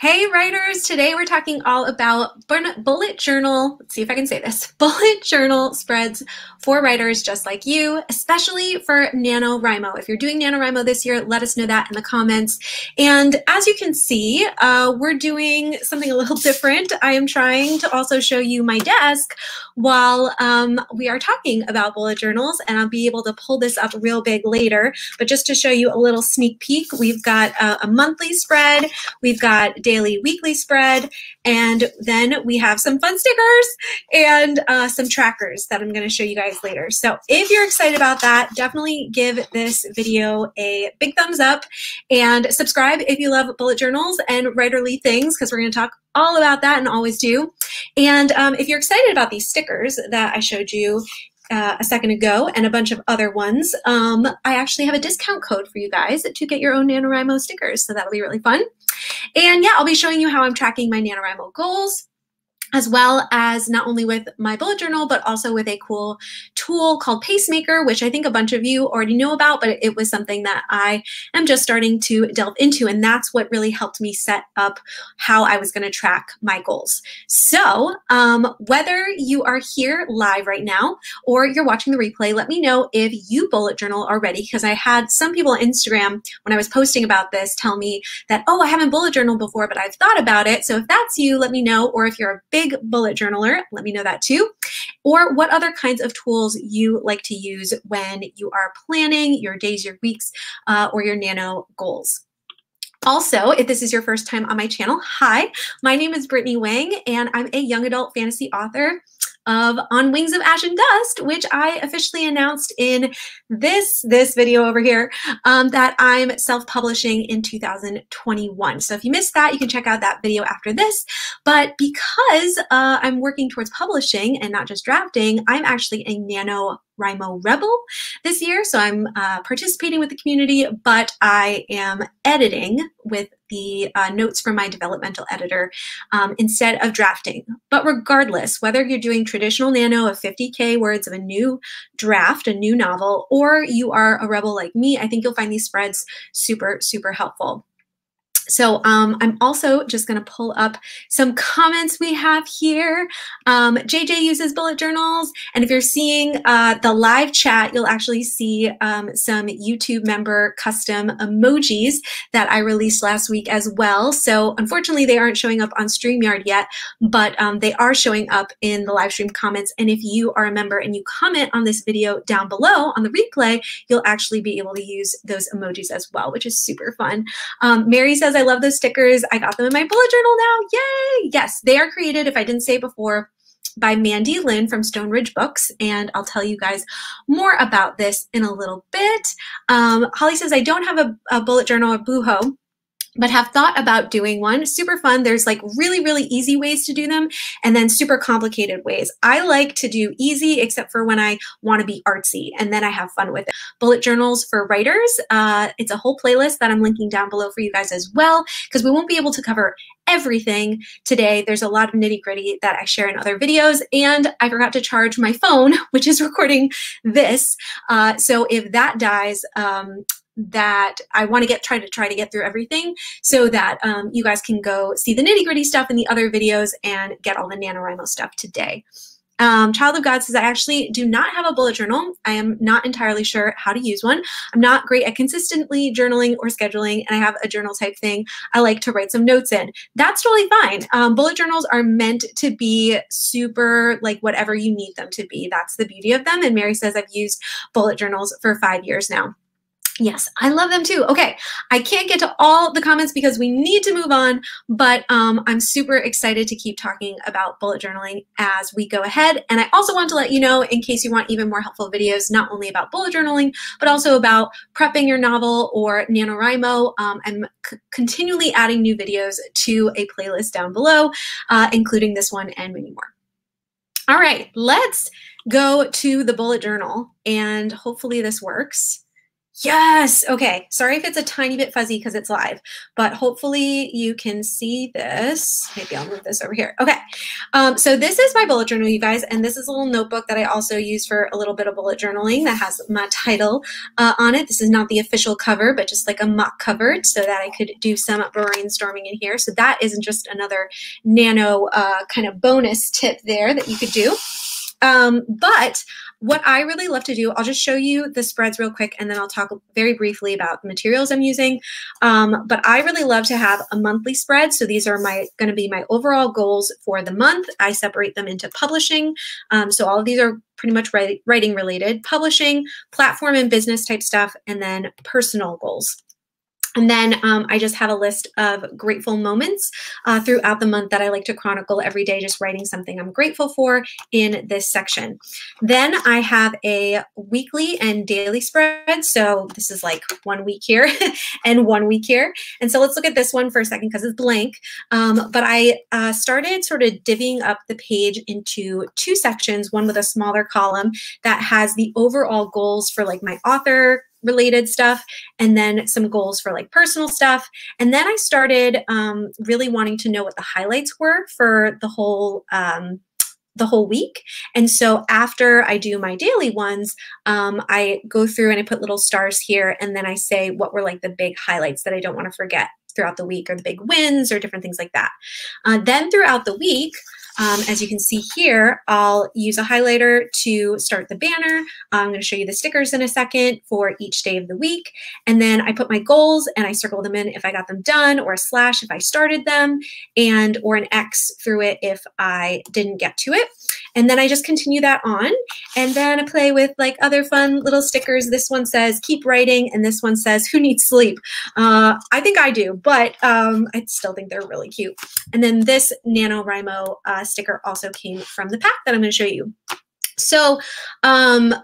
Hey, writers! Today we're talking all about bullet journal. Let's see if I can say this bullet journal spreads for writers just like you, especially for NaNoWriMo. If you're doing NaNoWriMo this year, let us know that in the comments. And as you can see, uh, we're doing something a little different. I am trying to also show you my desk while um, we are talking about bullet journals, and I'll be able to pull this up real big later. But just to show you a little sneak peek, we've got a, a monthly spread, we've got daily weekly spread. And then we have some fun stickers and uh, some trackers that I'm going to show you guys later. So if you're excited about that, definitely give this video a big thumbs up and subscribe if you love bullet journals and writerly things because we're going to talk all about that and always do. And um, if you're excited about these stickers that I showed you, uh, a second ago and a bunch of other ones. Um, I actually have a discount code for you guys to get your own NaNoWriMo stickers, so that'll be really fun. And yeah, I'll be showing you how I'm tracking my NaNoWriMo goals as well as not only with my bullet journal, but also with a cool tool called Pacemaker, which I think a bunch of you already know about, but it was something that I am just starting to delve into. And that's what really helped me set up how I was going to track my goals. So um, whether you are here live right now or you're watching the replay, let me know if you bullet journal already, because I had some people on Instagram when I was posting about this tell me that, oh, I haven't bullet journal before, but I've thought about it. So if that's you, let me know. Or if you're a big big bullet journaler, let me know that too. Or what other kinds of tools you like to use when you are planning your days, your weeks, uh, or your nano goals. Also, if this is your first time on my channel, hi, my name is Brittany Wang, and I'm a young adult fantasy author of On Wings of Ash and Dust, which I officially announced in this, this video over here um, that I'm self-publishing in 2021. So if you missed that, you can check out that video after this. But because uh, I'm working towards publishing and not just drafting, I'm actually a nano NaNoWriMo Rebel this year, so I'm uh, participating with the community, but I am editing with the uh, notes from my developmental editor um, instead of drafting. But regardless, whether you're doing traditional nano of 50K words of a new draft, a new novel, or you are a rebel like me, I think you'll find these spreads super, super helpful. So um, I'm also just going to pull up some comments we have here. Um, JJ uses bullet journals. And if you're seeing uh, the live chat, you'll actually see um, some YouTube member custom emojis that I released last week as well. So unfortunately, they aren't showing up on StreamYard yet, but um, they are showing up in the live stream comments. And if you are a member and you comment on this video down below on the replay, you'll actually be able to use those emojis as well, which is super fun. Um, Mary says, I love those stickers. I got them in my bullet journal now. Yay! Yes, they are created, if I didn't say before, by Mandy Lynn from Stone Ridge Books, and I'll tell you guys more about this in a little bit. Um, Holly says, I don't have a, a bullet journal or Buho, but have thought about doing one. Super fun. There's like really, really easy ways to do them and then super complicated ways. I like to do easy except for when I want to be artsy and then I have fun with it. Bullet journals for writers. Uh, it's a whole playlist that I'm linking down below for you guys as well because we won't be able to cover everything today. There's a lot of nitty gritty that I share in other videos, and I forgot to charge my phone, which is recording this. Uh, so if that dies, um, that I want to get try to try to get through everything so that um, you guys can go see the nitty gritty stuff in the other videos and get all the NaNoWriMo stuff today. Um, Child of God says, I actually do not have a bullet journal. I am not entirely sure how to use one. I'm not great at consistently journaling or scheduling, and I have a journal type thing I like to write some notes in. That's totally fine. Um, bullet journals are meant to be super, like, whatever you need them to be. That's the beauty of them. And Mary says, I've used bullet journals for five years now. Yes, I love them too. Okay, I can't get to all the comments because we need to move on, but um, I'm super excited to keep talking about bullet journaling as we go ahead. And I also want to let you know, in case you want even more helpful videos, not only about bullet journaling, but also about prepping your novel or NaNoWriMo, um, I'm continually adding new videos to a playlist down below, uh, including this one and many more. All right, let's go to the bullet journal and hopefully this works. Yes. Okay. Sorry if it's a tiny bit fuzzy because it's live, but hopefully you can see this. Maybe I'll move this over here. Okay. Um, so this is my bullet journal, you guys, and this is a little notebook that I also use for a little bit of bullet journaling that has my title uh, on it. This is not the official cover, but just like a mock cover so that I could do some brainstorming in here. So that isn't just another nano uh, kind of bonus tip there that you could do. Um, but what I really love to do, I'll just show you the spreads real quick and then I'll talk very briefly about the materials I'm using. Um, but I really love to have a monthly spread. So these are my gonna be my overall goals for the month. I separate them into publishing. Um, so all of these are pretty much writing related, publishing, platform and business type stuff, and then personal goals. And then um, I just have a list of grateful moments uh, throughout the month that I like to chronicle every day, just writing something I'm grateful for in this section. Then I have a weekly and daily spread. So this is like one week here and one week here. And so let's look at this one for a second because it's blank. Um, but I uh, started sort of divvying up the page into two sections, one with a smaller column that has the overall goals for like my author, related stuff and then some goals for like personal stuff and then i started um, really wanting to know what the highlights were for the whole um, the whole week and so after i do my daily ones um, i go through and i put little stars here and then i say what were like the big highlights that i don't want to forget throughout the week or the big wins or different things like that uh, then throughout the week um, as you can see here, I'll use a highlighter to start the banner. I'm going to show you the stickers in a second for each day of the week. And then I put my goals and I circle them in if I got them done or a slash if I started them and or an X through it if I didn't get to it. And then I just continue that on. And then I play with like other fun little stickers. This one says keep writing and this one says who needs sleep? Uh, I think I do, but um, I still think they're really cute. And then this NaNoWriMo uh, sticker also came from the pack that I'm going to show you. So um,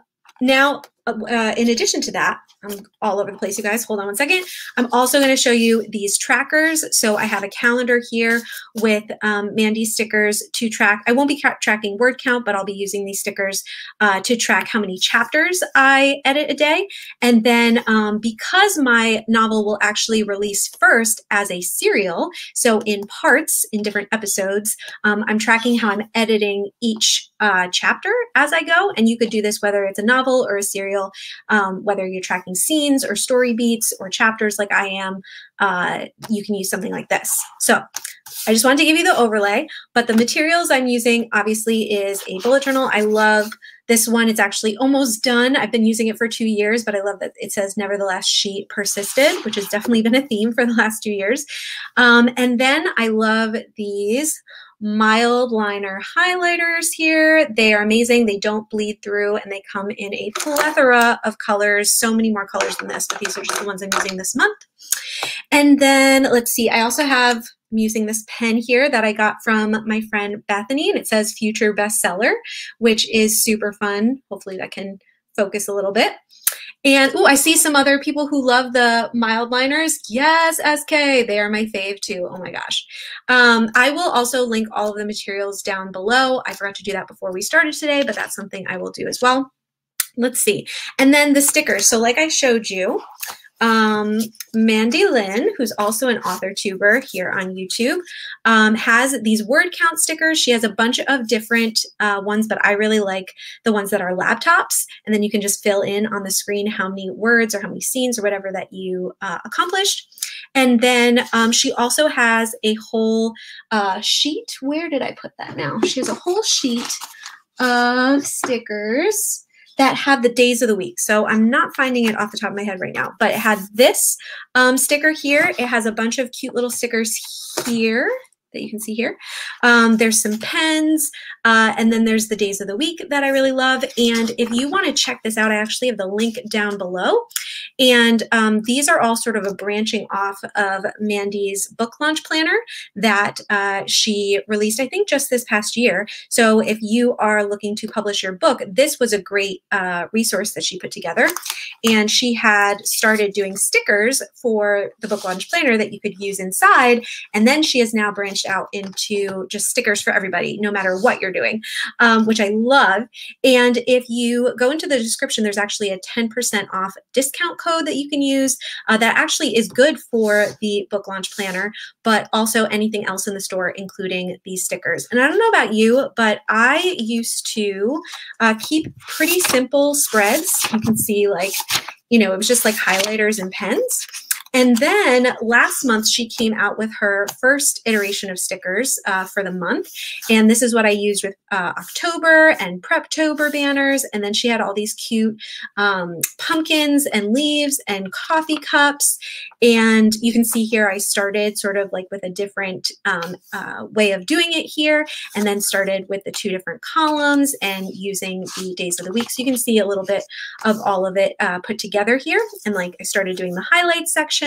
now uh, in addition to that, I'm all over the place, you guys. Hold on one second. I'm also going to show you these trackers. So I have a calendar here with um, Mandy stickers to track. I won't be tracking word count, but I'll be using these stickers uh, to track how many chapters I edit a day. And then um, because my novel will actually release first as a serial, so in parts, in different episodes, um, I'm tracking how I'm editing each uh, chapter as I go. And you could do this whether it's a novel or a serial, um, whether you're tracking scenes or story beats or chapters like I am, uh, you can use something like this. So I just wanted to give you the overlay, but the materials I'm using obviously is a bullet journal. I love this one. It's actually almost done. I've been using it for two years, but I love that it says nevertheless she persisted, which has definitely been a theme for the last two years. Um, and then I love these mild liner highlighters here. They are amazing. They don't bleed through and they come in a plethora of colors. So many more colors than this, but these are just the ones I'm using this month. And then let's see, I also have, I'm using this pen here that I got from my friend Bethany and it says future bestseller, which is super fun. Hopefully that can focus a little bit. And oh, I see some other people who love the mild liners. Yes, SK, they are my fave too. Oh my gosh. Um, I will also link all of the materials down below. I forgot to do that before we started today, but that's something I will do as well. Let's see. And then the stickers. So like I showed you, um, Mandy Lynn, who's also an author tuber here on YouTube, um, has these word count stickers. She has a bunch of different uh, ones, but I really like the ones that are laptops. And then you can just fill in on the screen how many words or how many scenes or whatever that you uh, accomplished. And then um, she also has a whole uh, sheet. Where did I put that now? She has a whole sheet of stickers that had the days of the week. So I'm not finding it off the top of my head right now, but it had this um, sticker here. It has a bunch of cute little stickers here that you can see here. Um, there's some pens, uh, and then there's the days of the week that I really love. And if you want to check this out, I actually have the link down below. And um, these are all sort of a branching off of Mandy's book launch planner that uh, she released, I think, just this past year. So if you are looking to publish your book, this was a great uh, resource that she put together. And she had started doing stickers for the book launch planner that you could use inside. And then she has now branched out into just stickers for everybody, no matter what you're doing, um, which I love. And if you go into the description, there's actually a 10% off discount code that you can use uh, that actually is good for the book launch planner, but also anything else in the store, including these stickers. And I don't know about you, but I used to uh, keep pretty simple spreads. You can see like, you know, it was just like highlighters and pens. And then last month, she came out with her first iteration of stickers uh, for the month. And this is what I used with uh, October and Preptober banners. And then she had all these cute um, pumpkins and leaves and coffee cups. And you can see here, I started sort of like with a different um, uh, way of doing it here and then started with the two different columns and using the days of the week. So you can see a little bit of all of it uh, put together here. And like I started doing the highlight section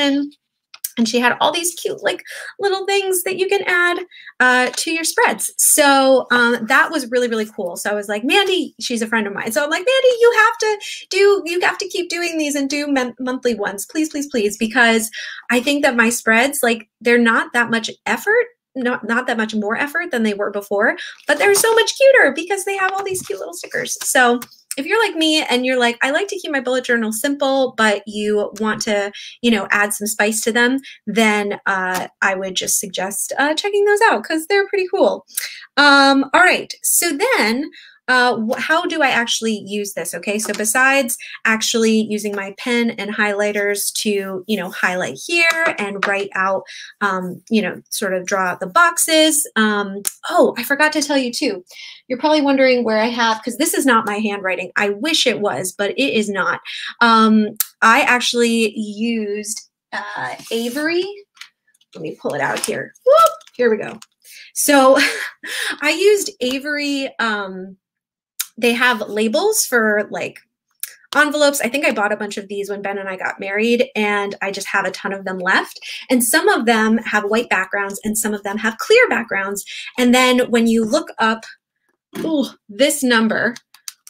and she had all these cute, like little things that you can add uh, to your spreads. So um, that was really, really cool. So I was like, Mandy, she's a friend of mine. So I'm like, Mandy, you have to do, you have to keep doing these and do monthly ones, please, please, please, because I think that my spreads, like, they're not that much effort not not that much more effort than they were before, but they're so much cuter because they have all these cute little stickers. So if you're like me and you're like, I like to keep my bullet journal simple, but you want to, you know, add some spice to them, then uh, I would just suggest uh, checking those out because they're pretty cool. Um, all right. So then uh, how do I actually use this? Okay, so besides actually using my pen and highlighters to, you know, highlight here and write out, um, you know, sort of draw out the boxes. Um, oh, I forgot to tell you too. You're probably wondering where I have, because this is not my handwriting. I wish it was, but it is not. Um, I actually used uh, Avery. Let me pull it out here. Whoop, here we go. So I used Avery um, they have labels for like envelopes. I think I bought a bunch of these when Ben and I got married, and I just have a ton of them left. And some of them have white backgrounds, and some of them have clear backgrounds. And then when you look up ooh, this number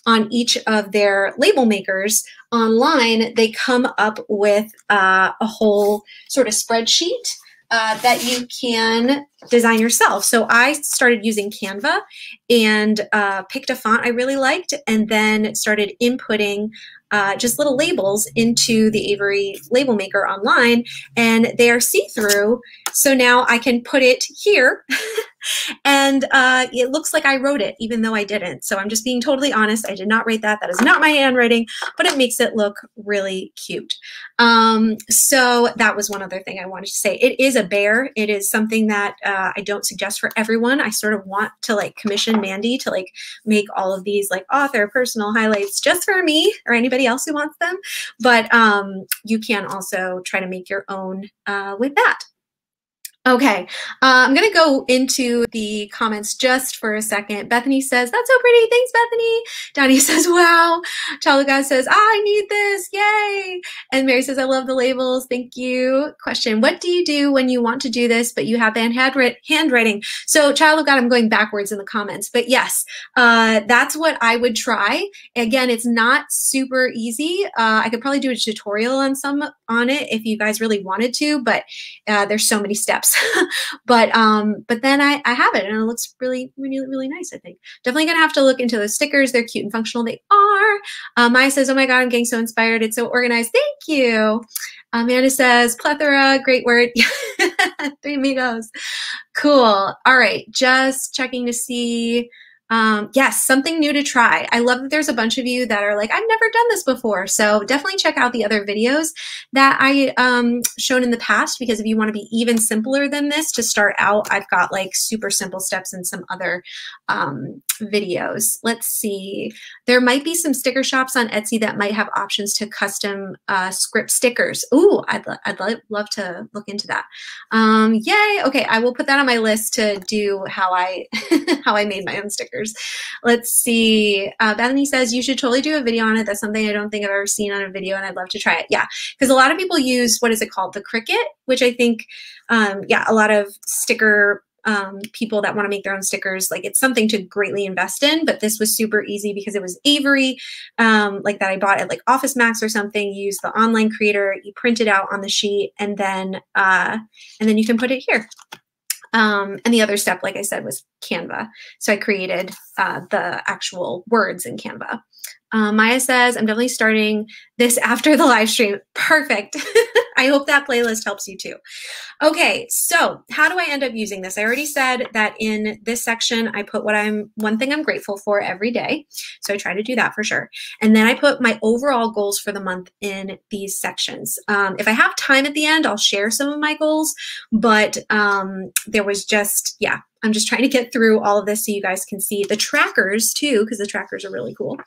on each of their label makers online, they come up with uh, a whole sort of spreadsheet uh, that you can design yourself. So I started using Canva and uh, picked a font I really liked and then started inputting uh, just little labels into the Avery label maker online and they are see-through so now I can put it here and uh, it looks like I wrote it even though I didn't. So I'm just being totally honest. I did not write that. That is not my handwriting, but it makes it look really cute. Um, so that was one other thing I wanted to say. It is a bear. It is something that uh, I don't suggest for everyone. I sort of want to like commission Mandy to like make all of these like author personal highlights just for me or anybody else who wants them. But um, you can also try to make your own uh, with that. Okay, uh, I'm going to go into the comments just for a second. Bethany says, That's so pretty. Thanks, Bethany. Donnie says, Wow. Chaluga says, ah, I need this. Yay. And Mary says, I love the labels. Thank you. Question What do you do when you want to do this, but you have bad handwriting? So, Chaluga, I'm going backwards in the comments, but yes, uh, that's what I would try. Again, it's not super easy. Uh, I could probably do a tutorial on some on it if you guys really wanted to, but uh, there's so many steps. but um, but then I, I have it and it looks really, really, really nice, I think. Definitely gonna have to look into those stickers. They're cute and functional. They are. Uh, Maya says, oh my God, I'm getting so inspired. It's so organized. Thank you. Amanda says, plethora, great word. Three amigos. Cool. All right, just checking to see um, yes, something new to try. I love that there's a bunch of you that are like, I've never done this before. So definitely check out the other videos that I um, shown in the past because if you want to be even simpler than this to start out, I've got like super simple steps in some other um, videos. Let's see. There might be some sticker shops on Etsy that might have options to custom uh, script stickers. Ooh, I'd, I'd lo love to look into that. Um, yay. Okay, I will put that on my list to do how I how I made my own stickers. Let's see. Uh, Bethany says, you should totally do a video on it. That's something I don't think I've ever seen on a video and I'd love to try it. Yeah, because a lot of people use, what is it called? The Cricut, which I think, um, yeah, a lot of sticker um, people that want to make their own stickers, like it's something to greatly invest in. But this was super easy because it was Avery, um, like that I bought at like Office Max or something. You use the online creator, you print it out on the sheet, and then uh, and then you can put it here. Um, and the other step, like I said, was Canva. So I created uh, the actual words in Canva. Uh, Maya says, I'm definitely starting this after the live stream. Perfect. I hope that playlist helps you too. Okay, so how do I end up using this? I already said that in this section, I put what I'm one thing I'm grateful for every day. So I try to do that for sure. And then I put my overall goals for the month in these sections. Um, if I have time at the end, I'll share some of my goals, but um, there was just, yeah, I'm just trying to get through all of this so you guys can see the trackers too, because the trackers are really cool.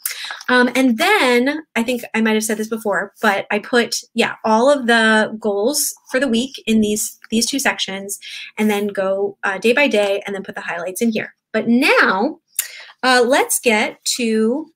Um, and then I think I might have said this this before, but I put, yeah, all of the goals for the week in these, these two sections and then go uh, day by day and then put the highlights in here. But now uh, let's get to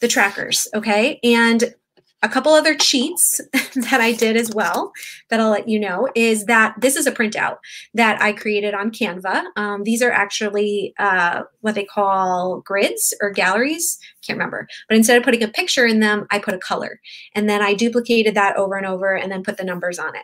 the trackers, okay? And a couple other cheats that I did as well that I'll let you know is that this is a printout that I created on Canva. Um, these are actually uh, what they call grids or galleries. Can't remember. But instead of putting a picture in them, I put a color. And then I duplicated that over and over and then put the numbers on it.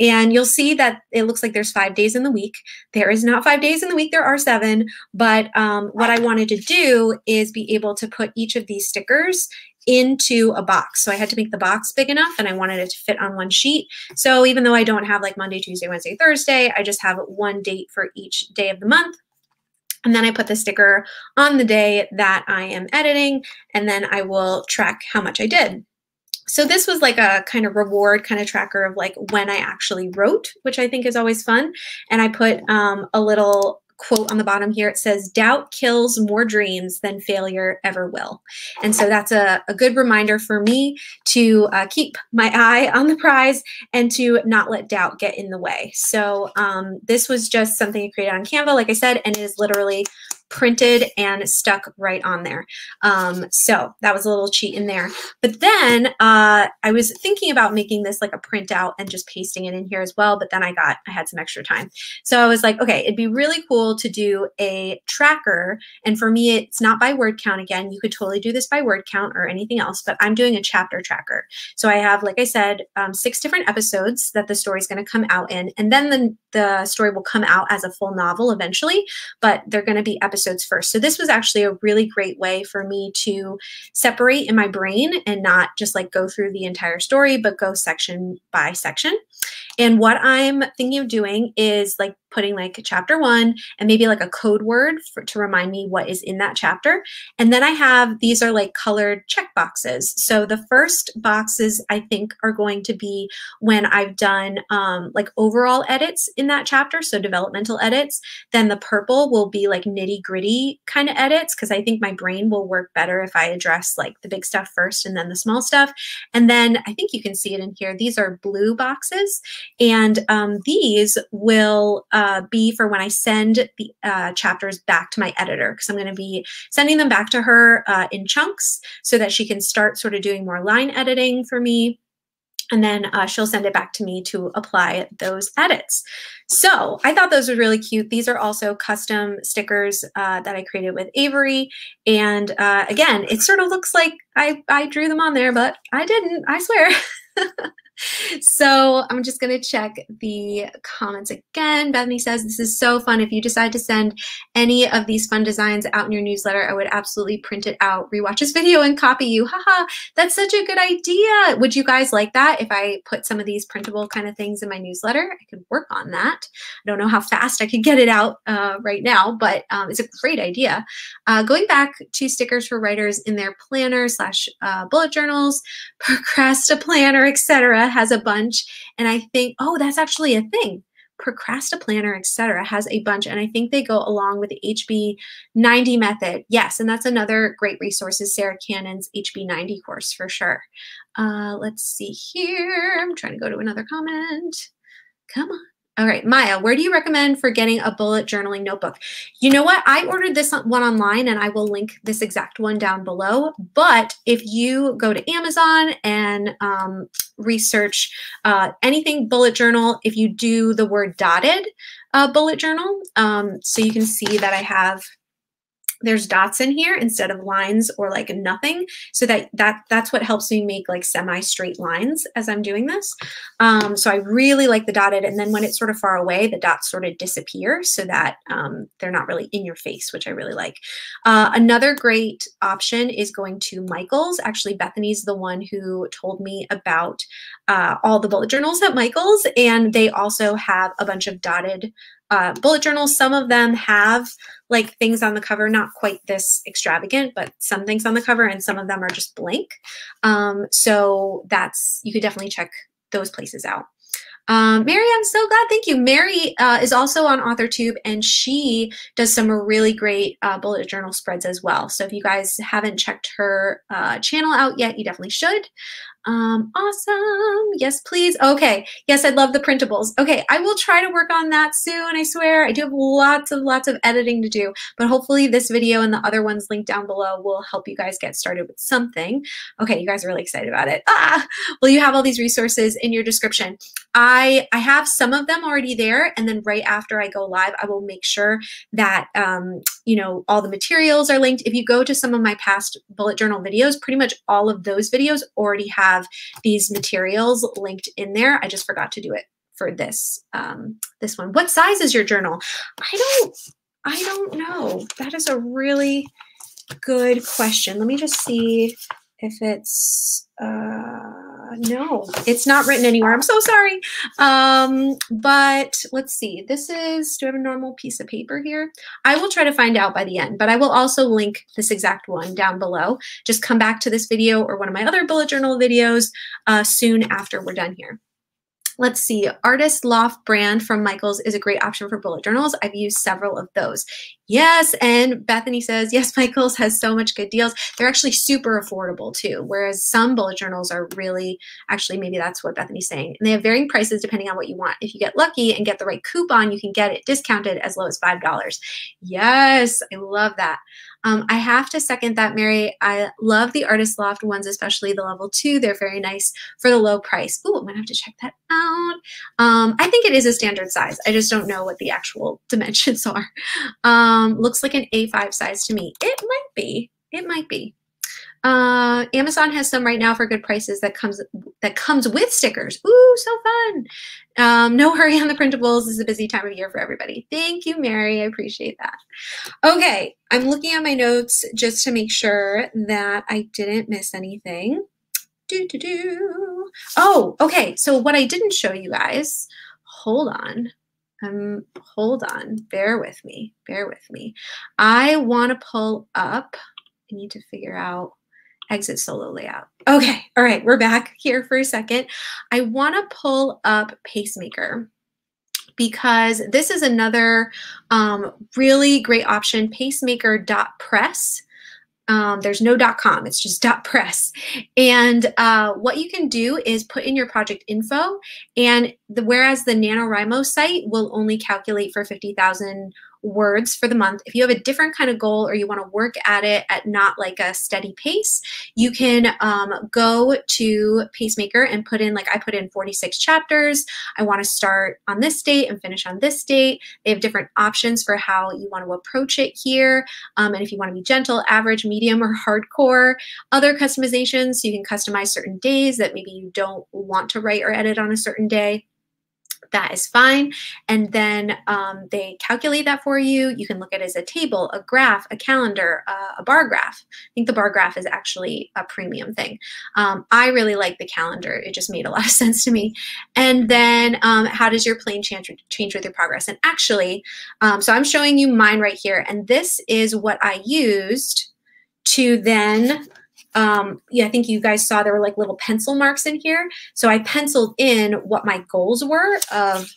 And you'll see that it looks like there's five days in the week. There is not five days in the week. There are seven. But um, what I wanted to do is be able to put each of these stickers into a box. So I had to make the box big enough and I wanted it to fit on one sheet. So even though I don't have like Monday, Tuesday, Wednesday, Thursday, I just have one date for each day of the month. And then I put the sticker on the day that I am editing, and then I will track how much I did. So this was like a kind of reward kind of tracker of like when I actually wrote, which I think is always fun. And I put um, a little quote on the bottom here. It says, doubt kills more dreams than failure ever will. And so that's a, a good reminder for me to uh, keep my eye on the prize and to not let doubt get in the way. So um, this was just something I created on Canva, like I said, and it is literally printed and stuck right on there. Um, so that was a little cheat in there. But then uh, I was thinking about making this like a printout and just pasting it in here as well. But then I got, I had some extra time. So I was like, okay, it'd be really cool to do a tracker. And for me, it's not by word count again. You could totally do this by word count or anything else, but I'm doing a chapter tracker. So I have, like I said, um, six different episodes that the story is going to come out in. And then the, the story will come out as a full novel eventually, but they're going to be episodes episodes first. So this was actually a really great way for me to separate in my brain and not just like go through the entire story, but go section by section. And what I'm thinking of doing is like putting like chapter one and maybe like a code word for, to remind me what is in that chapter. And then I have, these are like colored check boxes. So the first boxes I think are going to be when I've done um, like overall edits in that chapter. So developmental edits, then the purple will be like nitty gritty kind of edits. Cause I think my brain will work better if I address like the big stuff first and then the small stuff. And then I think you can see it in here. These are blue boxes and um, these will uh, be for when I send the uh, chapters back to my editor, because I'm going to be sending them back to her uh, in chunks so that she can start sort of doing more line editing for me. And then uh, she'll send it back to me to apply those edits. So I thought those were really cute. These are also custom stickers uh, that I created with Avery. And uh, again, it sort of looks like I, I drew them on there, but I didn't, I swear. so I'm just going to check the comments again. Bethany says, this is so fun. If you decide to send any of these fun designs out in your newsletter, I would absolutely print it out, rewatch this video and copy you. Haha, that's such a good idea. Would you guys like that if I put some of these printable kind of things in my newsletter? I could work on that. I don't know how fast I could get it out uh, right now, but um, it's a great idea. Uh, going back to stickers for writers in their planner slash uh, bullet journals, procrast a planner, etc has a bunch. And I think, oh, that's actually a thing. Procrastinator, etc., has a bunch, and I think they go along with the HB90 method. Yes, and that's another great resource is Sarah Cannon's HB90 course for sure. Uh, let's see here. I'm trying to go to another comment. Come on. All right, Maya, where do you recommend for getting a bullet journaling notebook? You know what? I ordered this one online and I will link this exact one down below. But if you go to Amazon and um, research uh, anything bullet journal, if you do the word dotted uh, bullet journal, um, so you can see that I have there's dots in here instead of lines or like nothing. So that, that that's what helps me make like semi-straight lines as I'm doing this. Um, so I really like the dotted. And then when it's sort of far away, the dots sort of disappear so that um, they're not really in your face, which I really like. Uh, another great option is going to Michael's. Actually, Bethany's the one who told me about uh, all the bullet journals at Michael's. And they also have a bunch of dotted uh, bullet journals. Some of them have like things on the cover, not quite this extravagant, but some things on the cover, and some of them are just blank. Um, so that's you could definitely check those places out. Um, Mary, I'm so glad. Thank you. Mary uh, is also on AuthorTube, and she does some really great uh, bullet journal spreads as well. So if you guys haven't checked her uh, channel out yet, you definitely should. Um, awesome. Yes, please. Okay. Yes, I'd love the printables. Okay. I will try to work on that soon. I swear I do have lots of lots of editing to do, but hopefully this video and the other ones linked down below will help you guys get started with something. Okay. You guys are really excited about it. Ah, well, you have all these resources in your description. I, I have some of them already there. And then right after I go live, I will make sure that, um, you know, all the materials are linked. If you go to some of my past bullet journal videos, pretty much all of those videos already have have these materials linked in there. I just forgot to do it for this um, this one. What size is your journal? I don't I don't know. That is a really good question. Let me just see if it's. Uh, uh, no, it's not written anywhere. I'm so sorry. Um, but let's see. This is, do I have a normal piece of paper here? I will try to find out by the end, but I will also link this exact one down below. Just come back to this video or one of my other bullet journal videos uh, soon after we're done here. Let's see, Artist Loft brand from Michaels is a great option for bullet journals. I've used several of those. Yes. And Bethany says, yes, Michaels has so much good deals. They're actually super affordable too. Whereas some bullet journals are really, actually, maybe that's what Bethany's saying. And they have varying prices depending on what you want. If you get lucky and get the right coupon, you can get it discounted as low as $5. Yes. I love that. Um, I have to second that, Mary. I love the Artist Loft ones, especially the level two. They're very nice for the low price. Ooh, I'm gonna have to check that out. Um, I think it is a standard size. I just don't know what the actual dimensions are. Um, um, looks like an A5 size to me. It might be. It might be. Uh, Amazon has some right now for good prices that comes that comes with stickers. Ooh, so fun! Um, no hurry on the printables. This is a busy time of year for everybody. Thank you, Mary. I appreciate that. Okay, I'm looking at my notes just to make sure that I didn't miss anything. Do do do. Oh, okay. So what I didn't show you guys. Hold on um, hold on, bear with me, bear with me. I want to pull up, I need to figure out exit solo layout. Okay, all right, we're back here for a second. I want to pull up Pacemaker because this is another um, really great option, pacemaker.press um, there's no .com, it's just .press. And uh, what you can do is put in your project info, and the, whereas the NaNoWriMo site will only calculate for 50,000 words for the month. If you have a different kind of goal or you want to work at it at not like a steady pace, you can um, go to Pacemaker and put in, like I put in 46 chapters. I want to start on this date and finish on this date. They have different options for how you want to approach it here. Um, and if you want to be gentle, average, medium, or hardcore, other customizations, so you can customize certain days that maybe you don't want to write or edit on a certain day that is fine. And then um, they calculate that for you. You can look at it as a table, a graph, a calendar, uh, a bar graph. I think the bar graph is actually a premium thing. Um, I really like the calendar. It just made a lot of sense to me. And then um, how does your plane change, change with your progress? And actually, um, so I'm showing you mine right here. And this is what I used to then um, yeah, I think you guys saw there were like little pencil marks in here. So I penciled in what my goals were of,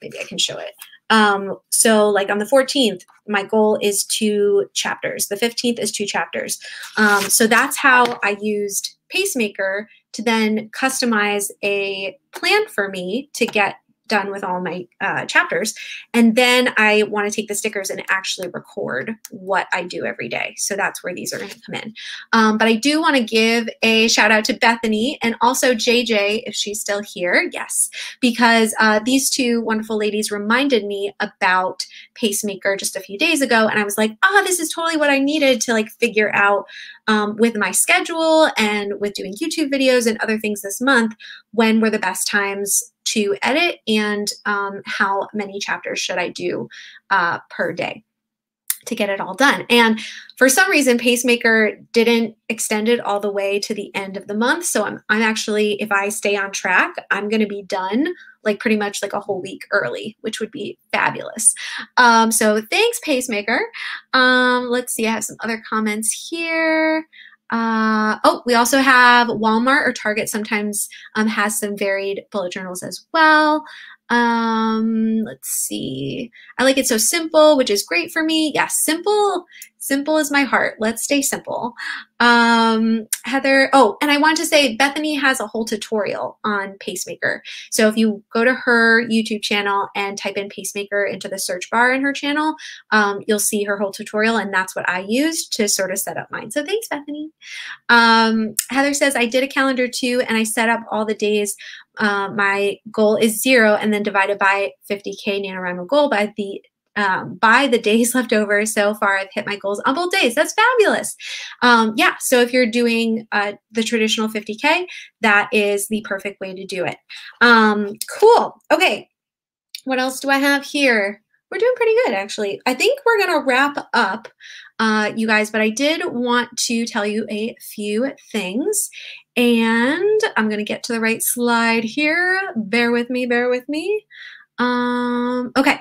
maybe I can show it. Um, so like on the 14th, my goal is two chapters. The 15th is two chapters. Um, so that's how I used Pacemaker to then customize a plan for me to get done with all my uh, chapters. And then I want to take the stickers and actually record what I do every day. So that's where these are going to come in. Um, but I do want to give a shout out to Bethany and also JJ, if she's still here. Yes, because uh, these two wonderful ladies reminded me about Pacemaker just a few days ago. And I was like, oh, this is totally what I needed to like figure out um, with my schedule and with doing YouTube videos and other things this month, when were the best times to edit and um, how many chapters should I do uh, per day to get it all done. And for some reason, Pacemaker didn't extend it all the way to the end of the month. So I'm, I'm actually, if I stay on track, I'm going to be done like pretty much like a whole week early, which would be fabulous. Um, so thanks, Pacemaker. Um, let's see, I have some other comments here. Uh, oh, we also have Walmart or Target sometimes um, has some varied bullet journals as well. Um, let's see. I like it so simple, which is great for me. Yeah, simple Simple as my heart. Let's stay simple. Um, Heather, oh, and I want to say Bethany has a whole tutorial on pacemaker. So if you go to her YouTube channel and type in pacemaker into the search bar in her channel, um, you'll see her whole tutorial. And that's what I used to sort of set up mine. So thanks, Bethany. Um, Heather says, I did a calendar too, and I set up all the days uh, my goal is zero and then divided by 50K NaNoWriMo goal by the um, by the days left over so far i've hit my goals on both days that's fabulous um, yeah so if you're doing uh, the traditional 50k that is the perfect way to do it um, cool okay what else do i have here we're doing pretty good actually i think we're going to wrap up uh, you guys but i did want to tell you a few things and i'm going to get to the right slide here bear with me bear with me um, okay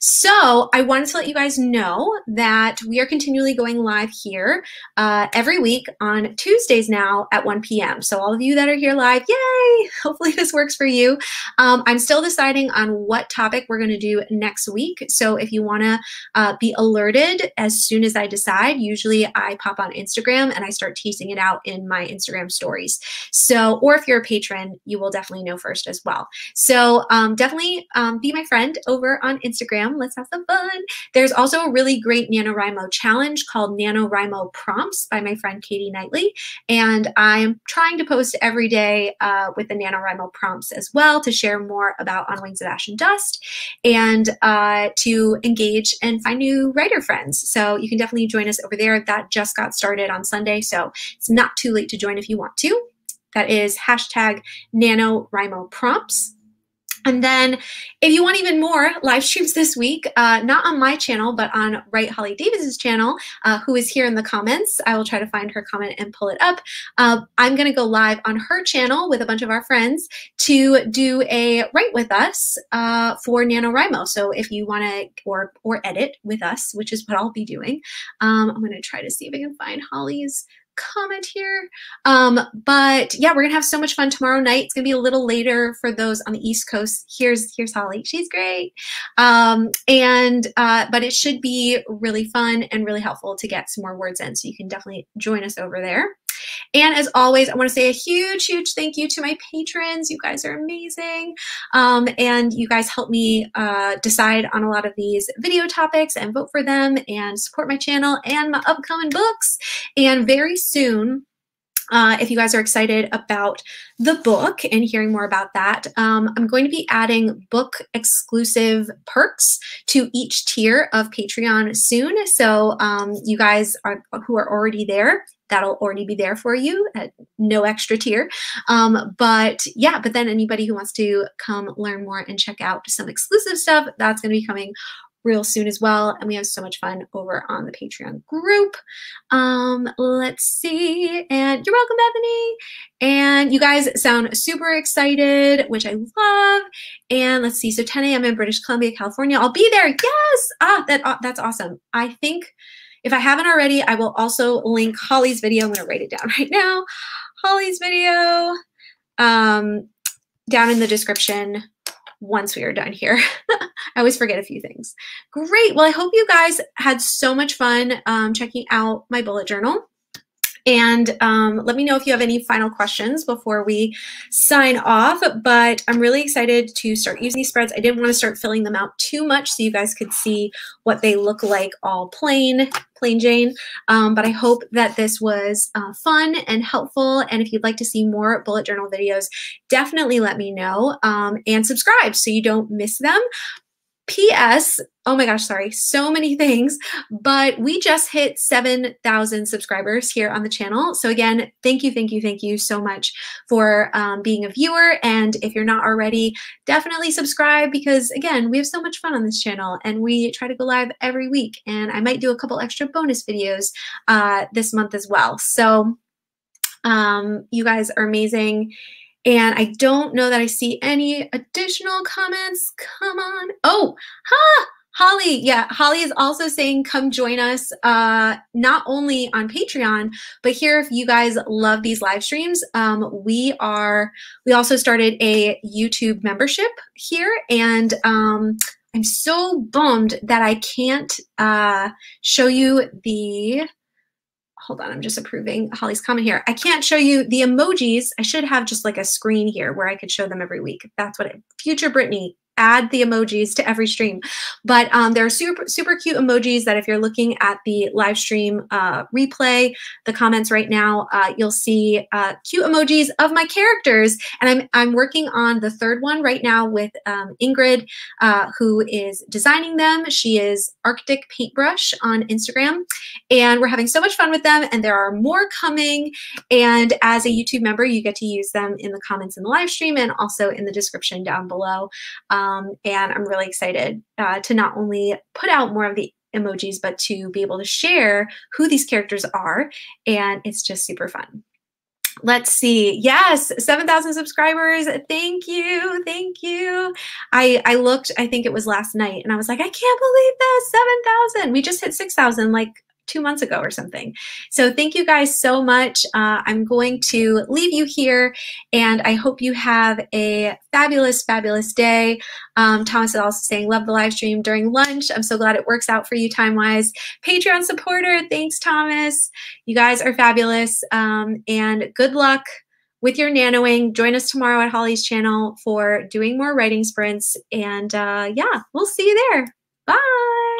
so I wanted to let you guys know that we are continually going live here uh, every week on Tuesdays now at 1 p.m. So all of you that are here live, yay! Hopefully this works for you. Um, I'm still deciding on what topic we're going to do next week. So if you want to uh, be alerted as soon as I decide, usually I pop on Instagram and I start teasing it out in my Instagram stories. So, or if you're a patron, you will definitely know first as well. So um, definitely um, be my friend over on Instagram Instagram. Let's have some fun. There's also a really great NaNoWriMo challenge called NaNoWriMo Prompts by my friend Katie Knightley. And I'm trying to post every day uh, with the NaNoWriMo prompts as well to share more about On Wings of Ash and Dust and uh, to engage and find new writer friends. So you can definitely join us over there. That just got started on Sunday. So it's not too late to join if you want to. That is hashtag NaNoWriMo prompts. And then, if you want even more live streams this week, uh, not on my channel, but on Right Holly Davis's channel, uh, who is here in the comments, I will try to find her comment and pull it up. Uh, I'm going to go live on her channel with a bunch of our friends to do a Write with Us uh, for NaNoWriMo. So if you want to, or or edit with us, which is what I'll be doing, um, I'm going to try to see if I can find Holly's comment here. Um, but yeah, we're gonna have so much fun tomorrow night. It's gonna be a little later for those on the East Coast. Here's here's Holly. She's great. Um, and uh, but it should be really fun and really helpful to get some more words in. So you can definitely join us over there. And as always, I want to say a huge, huge thank you to my patrons. You guys are amazing. Um, and you guys help me uh, decide on a lot of these video topics and vote for them and support my channel and my upcoming books. And very soon, uh, if you guys are excited about the book and hearing more about that, um, I'm going to be adding book exclusive perks to each tier of Patreon soon. So um, you guys are, who are already there, that'll already be there for you at uh, no extra tier. Um, but yeah, but then anybody who wants to come learn more and check out some exclusive stuff, that's going to be coming real soon as well. And we have so much fun over on the Patreon group. Um, let's see. And you're welcome, Bethany. And you guys sound super excited, which I love. And let's see. So 10 a.m. in British Columbia, California. I'll be there. Yes. Ah, that, uh, that's awesome. I think if I haven't already, I will also link Holly's video. I'm going to write it down right now. Holly's video um, down in the description once we are done here. I always forget a few things. Great. Well, I hope you guys had so much fun um, checking out my bullet journal. And um, let me know if you have any final questions before we sign off. But I'm really excited to start using these spreads. I didn't want to start filling them out too much so you guys could see what they look like all plain, plain Jane. Um, but I hope that this was uh, fun and helpful. And if you'd like to see more bullet journal videos, definitely let me know um, and subscribe so you don't miss them. P.S. Oh my gosh, sorry, so many things, but we just hit 7,000 subscribers here on the channel. So again, thank you, thank you, thank you so much for um, being a viewer. And if you're not already, definitely subscribe because again, we have so much fun on this channel and we try to go live every week. And I might do a couple extra bonus videos uh, this month as well. So um, you guys are amazing. And I don't know that I see any additional comments. Come on. Oh, ha! Holly, yeah, Holly is also saying come join us uh, not only on Patreon, but here if you guys love these live streams, um, we are we also started a YouTube membership here, and um, I'm so bummed that I can't uh, show you the hold on, I'm just approving Holly's comment here. I can't show you the emojis. I should have just like a screen here where I could show them every week. That's what it, future Brittany add the emojis to every stream. But um, there are super, super cute emojis that if you're looking at the live stream uh, replay, the comments right now, uh, you'll see uh, cute emojis of my characters. And I'm, I'm working on the third one right now with um, Ingrid, uh, who is designing them. She is Arctic Paintbrush on Instagram. And we're having so much fun with them. And there are more coming. And as a YouTube member, you get to use them in the comments in the live stream and also in the description down below. Um, um, and I'm really excited uh, to not only put out more of the emojis, but to be able to share who these characters are. And it's just super fun. Let's see. Yes, 7,000 subscribers. Thank you. Thank you. I I looked, I think it was last night, and I was like, I can't believe this. 7,000. We just hit 6,000 like two months ago or something. So thank you guys so much. Uh, I'm going to leave you here and I hope you have a fabulous, fabulous day. Um, Thomas is also saying, love the live stream during lunch. I'm so glad it works out for you time-wise. Patreon supporter, thanks, Thomas. You guys are fabulous um, and good luck with your nanoing. Join us tomorrow at Holly's channel for doing more writing sprints. And uh, yeah, we'll see you there. Bye.